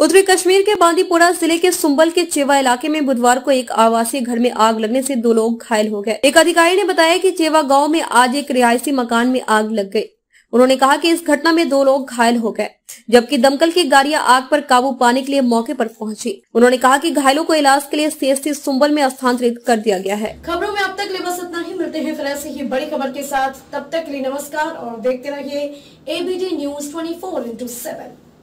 उत्तरी कश्मीर के बांदीपोरा जिले के सुंबल के चेवा इलाके में बुधवार को एक आवासीय घर में आग लगने से दो लोग घायल हो गए एक अधिकारी ने बताया कि चेवा गांव में आज एक रिहायशी मकान में आग लग गई उन्होंने कहा कि इस घटना में दो लोग घायल हो गए जबकि दमकल की गाड़ियां आग पर काबू पाने के लिए मौके पर पहुंची उन्होंने कहा कि घायलों को इलाज के लिए सीएसटी सुंबल में स्थानांतरित कर दिया गया है खबरों में अब तक लिए बस इतना ही मिलते हैं फिर ऐसी ही बड़ी खबर के साथ तब तक लिए नमस्कार और देखते रहिए ABD news twenty four into seven